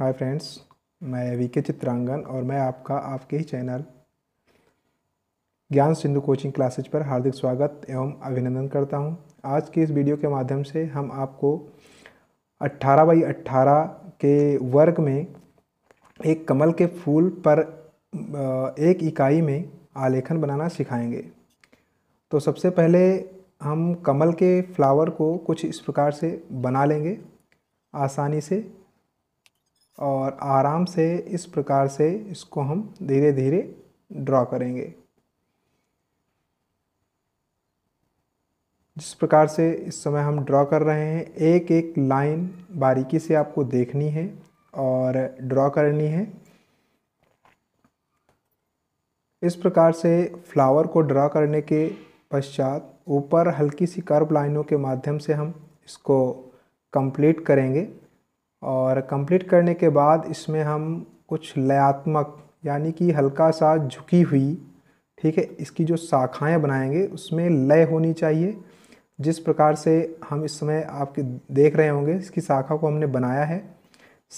Hi friends मैं we के चित्रांगन और मैं आपका आपके ही चैनल ज्ञान सिंधु कोचिंग क्लासेज पर हार्दिक स्वागत एवं अभिनंदन करता हूं। आज की इस वीडियो के माध्यम से हम आपको 18 बाई 18 के वर्ग में एक कमल के फूल पर एक इकाई में आलेखन बनाना सिखाएंगे तो सबसे पहले हम कमल के फ्लावर को कुछ इस प्रकार से बना लेंगे आसानी से और आराम से इस प्रकार से इसको हम धीरे धीरे ड्रॉ करेंगे जिस प्रकार से इस समय हम ड्रॉ कर रहे हैं एक एक लाइन बारीकी से आपको देखनी है और ड्रॉ करनी है इस प्रकार से फ्लावर को ड्रॉ करने के पश्चात ऊपर हल्की सी कर्व लाइनों के माध्यम से हम इसको कंप्लीट करेंगे और कंप्लीट करने के बाद इसमें हम कुछ लयात्मक यानी कि हल्का सा झुकी हुई ठीक है इसकी जो शाखाएं बनाएंगे उसमें लय होनी चाहिए जिस प्रकार से हम इस समय आपके देख रहे होंगे इसकी शाखा को हमने बनाया है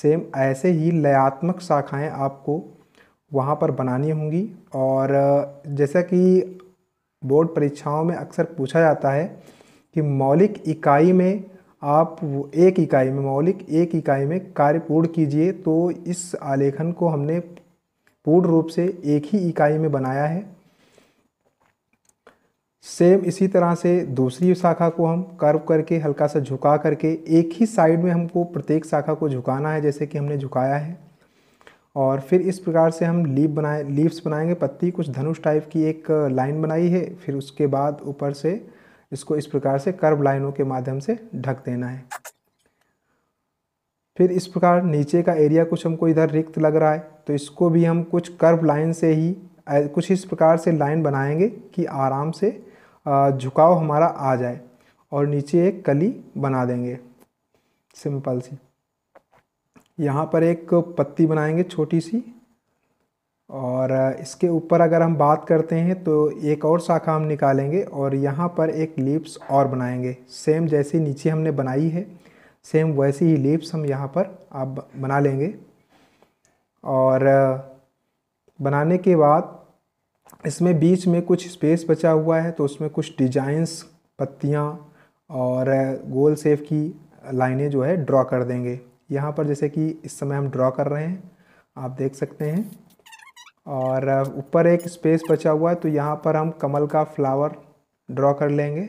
सेम ऐसे ही लयात्मक शाखाएं आपको वहाँ पर बनानी होंगी और जैसा कि बोर्ड परीक्षाओं में अक्सर पूछा जाता है कि मौलिक इकाई में आप एक इकाई में मौलिक एक इकाई में कार्य पूर्ण कीजिए तो इस आलेखन को हमने पूर्ण रूप से एक ही इकाई में बनाया है सेम इसी तरह से दूसरी शाखा को हम कर्व करके हल्का सा झुका करके एक ही साइड में हमको प्रत्येक शाखा को झुकाना है जैसे कि हमने झुकाया है और फिर इस प्रकार से हम लीव बनाए लीव्स बनाएंगे पत्ती कुछ धनुष टाइप की एक लाइन बनाई है फिर उसके बाद ऊपर से इसको इस प्रकार से कर्व लाइनों के माध्यम से ढक देना है फिर इस प्रकार नीचे का एरिया कुछ हमको इधर रिक्त लग रहा है तो इसको भी हम कुछ कर्व लाइन से ही कुछ इस प्रकार से लाइन बनाएंगे कि आराम से झुकाव हमारा आ जाए और नीचे एक कली बना देंगे सिंपल सी यहाँ पर एक पत्ती बनाएंगे छोटी सी और इसके ऊपर अगर हम बात करते हैं तो एक और शाखा हम निकालेंगे और यहाँ पर एक लीप्स और बनाएंगे सेम जैसे नीचे हमने बनाई है सेम वैसी ही लीप्स हम यहाँ पर आप बना लेंगे और बनाने के बाद इसमें बीच में कुछ स्पेस बचा हुआ है तो उसमें कुछ डिजाइंस पत्तियाँ और गोल सेफ की लाइनें जो है ड्रॉ कर देंगे यहाँ पर जैसे कि इस समय हम ड्रॉ कर रहे हैं आप देख सकते हैं और ऊपर एक स्पेस बचा हुआ है तो यहाँ पर हम कमल का फ्लावर ड्रॉ कर लेंगे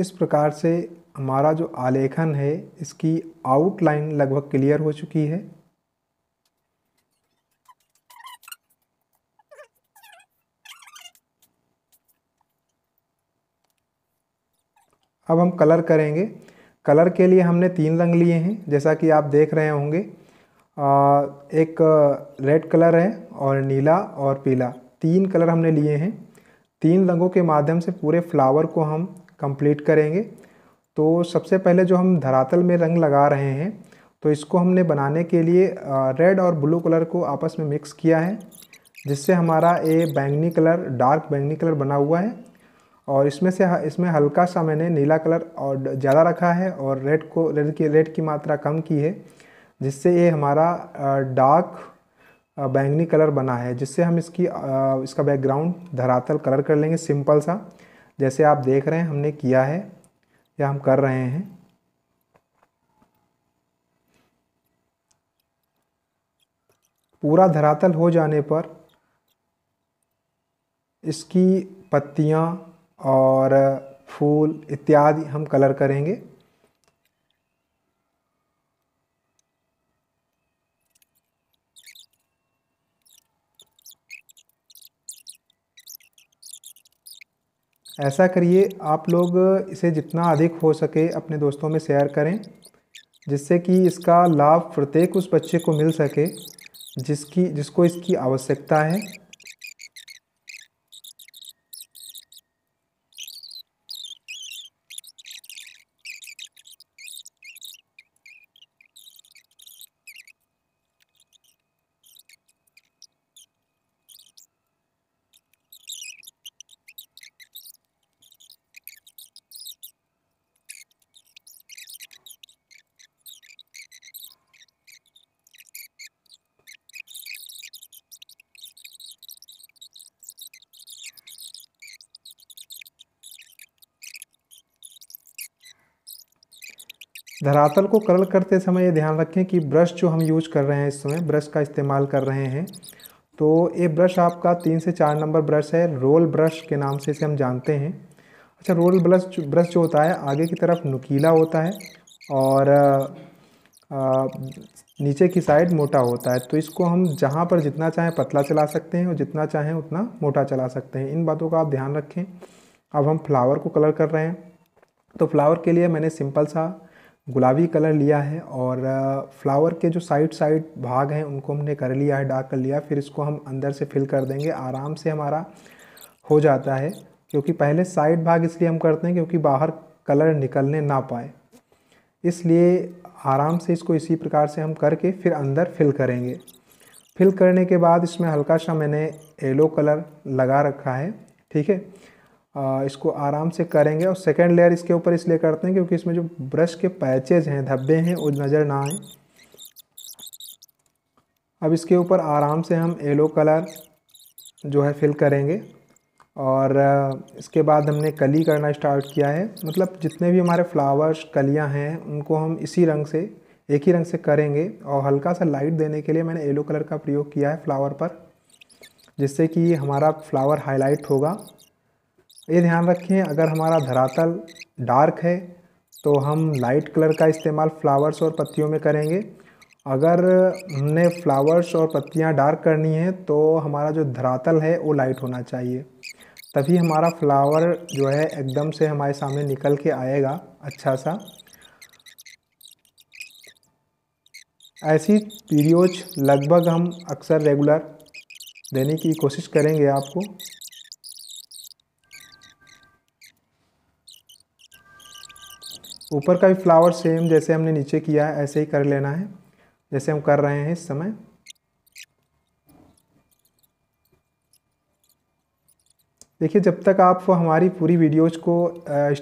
इस प्रकार से हमारा जो आलेखन है इसकी आउटलाइन लगभग क्लियर हो चुकी है अब हम कलर करेंगे कलर के लिए हमने तीन रंग लिए हैं जैसा कि आप देख रहे होंगे एक रेड कलर है और नीला और पीला तीन कलर हमने लिए हैं तीन रंगों के माध्यम से पूरे फ्लावर को हम कंप्लीट करेंगे तो सबसे पहले जो हम धरातल में रंग लगा रहे हैं तो इसको हमने बनाने के लिए रेड और ब्लू कलर को आपस में मिक्स किया है जिससे हमारा ये बैंगनी कलर डार्क बैंगनी कलर बना हुआ है और इसमें से इसमें हल्का सा मैंने नीला कलर और ज़्यादा रखा है और रेड को रेड की रेड की मात्रा कम की है जिससे ये हमारा डार्क बैंगनी कलर बना है जिससे हम इसकी इसका बैकग्राउंड धरातल कलर कर लेंगे सिंपल सा जैसे आप देख रहे हैं हमने किया है या हम कर रहे हैं पूरा धरातल हो जाने पर इसकी पत्तियाँ और फूल इत्यादि हम कलर करेंगे ऐसा करिए आप लोग इसे जितना अधिक हो सके अपने दोस्तों में शेयर करें जिससे कि इसका लाभ प्रत्येक उस बच्चे को मिल सके जिसकी जिसको इसकी आवश्यकता है धरातल को कलर करते समय ये ध्यान रखें कि ब्रश जो हम यूज कर रहे हैं इस समय ब्रश का इस्तेमाल कर रहे हैं तो ये ब्रश आपका तीन से चार नंबर ब्रश है रोल ब्रश के नाम से इसे हम जानते हैं अच्छा रोल ब्रश ब्रश जो होता है आगे की तरफ नुकीला होता है और आ, नीचे की साइड मोटा होता है तो इसको हम जहाँ पर जितना चाहें पतला चला सकते हैं और जितना चाहें उतना मोटा चला सकते हैं इन बातों का आप ध्यान रखें अब हम फ्लावर को कलर कर रहे हैं तो फ्लावर के लिए मैंने सिंपल सा गुलाबी कलर लिया है और फ्लावर के जो साइड साइड भाग हैं उनको हमने कर लिया है डार्क कर लिया फिर इसको हम अंदर से फिल कर देंगे आराम से हमारा हो जाता है क्योंकि पहले साइड भाग इसलिए हम करते हैं क्योंकि बाहर कलर निकलने ना पाए इसलिए आराम से इसको इसी प्रकार से हम करके फिर अंदर फिल करेंगे फिल करने के बाद इसमें हल्का सा मैंने येलो कलर लगा रखा है ठीक है इसको आराम से करेंगे और सेकेंड लेयर इसके ऊपर इसलिए करते हैं क्योंकि इसमें जो ब्रश के पैचेज हैं धब्बे हैं वो नज़र ना आए अब इसके ऊपर आराम से हम येलो कलर जो है फिल करेंगे और इसके बाद हमने कली करना स्टार्ट किया है मतलब जितने भी हमारे फ्लावर्स कलियां हैं उनको हम इसी रंग से एक ही रंग से करेंगे और हल्का सा लाइट देने के लिए मैंने येलो कलर का प्रयोग किया है फ्लावर पर जिससे कि हमारा फ्लावर हाईलाइट होगा ये ध्यान रखें अगर हमारा धरातल डार्क है तो हम लाइट कलर का इस्तेमाल फ्लावर्स और पत्तियों में करेंगे अगर हमने फ्लावर्स और पत्तियाँ डार्क करनी है तो हमारा जो धरातल है वो लाइट होना चाहिए तभी हमारा फ्लावर जो है एकदम से हमारे सामने निकल के आएगा अच्छा सा ऐसी पीरियोज लगभग हम अक्सर रेगुलर देने की कोशिश करेंगे आपको ऊपर का भी फ्लावर सेम जैसे हमने नीचे किया है ऐसे ही कर लेना है जैसे हम कर रहे हैं इस समय देखिए जब तक आप हमारी पूरी वीडियोज को